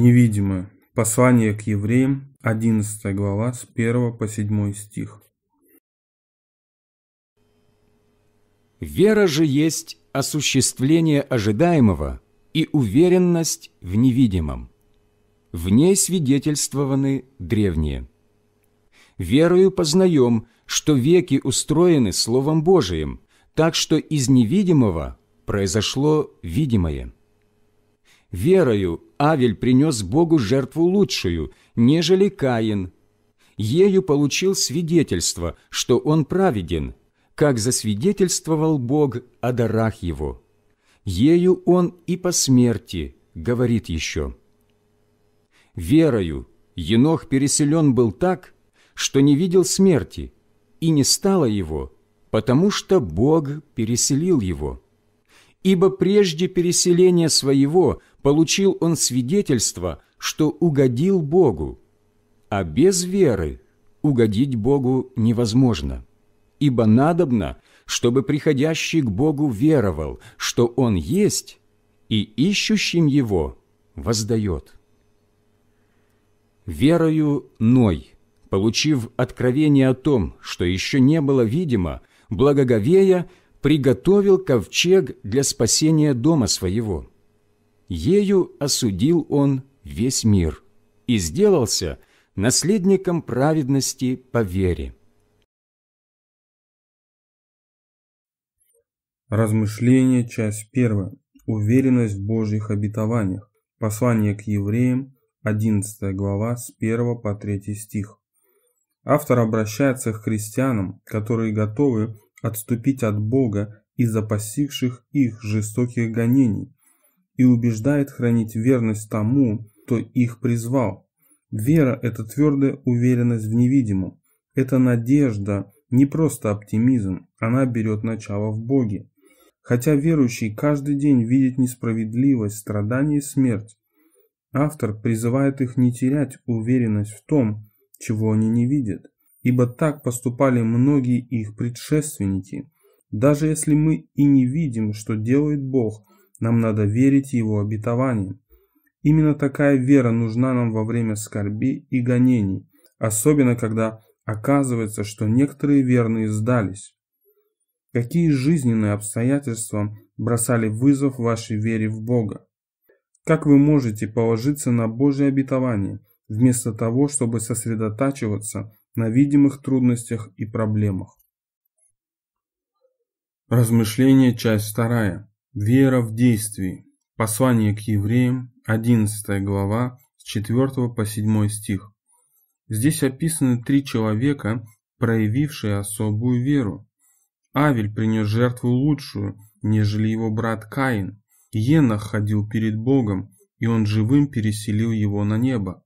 невидимое. Послание к евреям, 11 глава, с 1 по 7 стих. Вера же есть осуществление ожидаемого и уверенность в невидимом. В ней свидетельствованы древние. Верою познаем, что веки устроены Словом Божиим, так что из невидимого произошло видимое – Верою Авель принес Богу жертву лучшую, нежели Каин. Ею получил свидетельство, что он праведен, как засвидетельствовал Бог о дарах его. Ею он и по смерти, говорит еще. Верою Енох переселен был так, что не видел смерти, и не стало его, потому что Бог переселил его. Ибо прежде переселения своего получил он свидетельство, что угодил Богу, а без веры угодить Богу невозможно, ибо надобно, чтобы приходящий к Богу веровал, что Он есть, и ищущим Его воздает. Верою Ной, получив откровение о том, что еще не было видимо, благоговея, приготовил ковчег для спасения дома своего. Ею осудил он весь мир и сделался наследником праведности по вере. Размышление, часть первая. Уверенность в Божьих обетованиях. Послание к евреям, 11 глава, с 1 по 3 стих. Автор обращается к христианам, которые готовы отступить от Бога из-за постигших их жестоких гонений, и убеждает хранить верность тому, кто их призвал. Вера – это твердая уверенность в невидимом. Это надежда, не просто оптимизм, она берет начало в Боге. Хотя верующий каждый день видит несправедливость, страдания и смерть, автор призывает их не терять уверенность в том, чего они не видят, ибо так поступали многие их предшественники. Даже если мы и не видим, что делает Бог, нам надо верить Его обетованиям. Именно такая вера нужна нам во время скорби и гонений, особенно когда оказывается, что некоторые верные сдались. Какие жизненные обстоятельства бросали вызов вашей вере в Бога? Как вы можете положиться на Божье обетование, вместо того, чтобы сосредотачиваться на видимых трудностях и проблемах? Размышление, часть вторая. Вера в действии. Послание к евреям, 11 глава, с 4 по 7 стих. Здесь описаны три человека, проявившие особую веру. Авель принес жертву лучшую, нежели его брат Каин. Енах ходил перед Богом, и он живым переселил его на небо.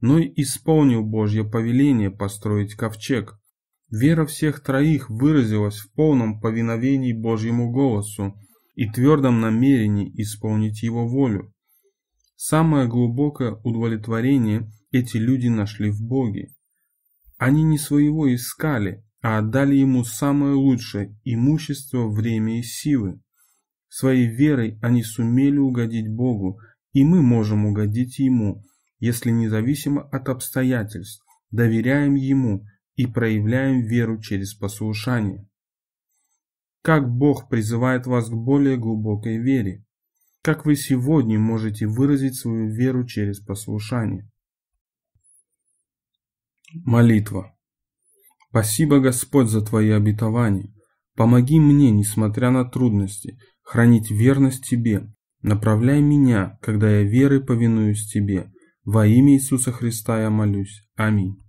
Но и исполнил Божье повеление построить ковчег. Вера всех троих выразилась в полном повиновении Божьему голосу – и твердом намерении исполнить его волю. Самое глубокое удовлетворение эти люди нашли в Боге. Они не своего искали, а отдали ему самое лучшее – имущество, время и силы. Своей верой они сумели угодить Богу, и мы можем угодить Ему, если независимо от обстоятельств доверяем Ему и проявляем веру через послушание как Бог призывает вас к более глубокой вере, как вы сегодня можете выразить свою веру через послушание. Молитва. Спасибо, Господь, за Твои обетования. Помоги мне, несмотря на трудности, хранить верность Тебе. Направляй меня, когда я верой повинуюсь Тебе. Во имя Иисуса Христа я молюсь. Аминь.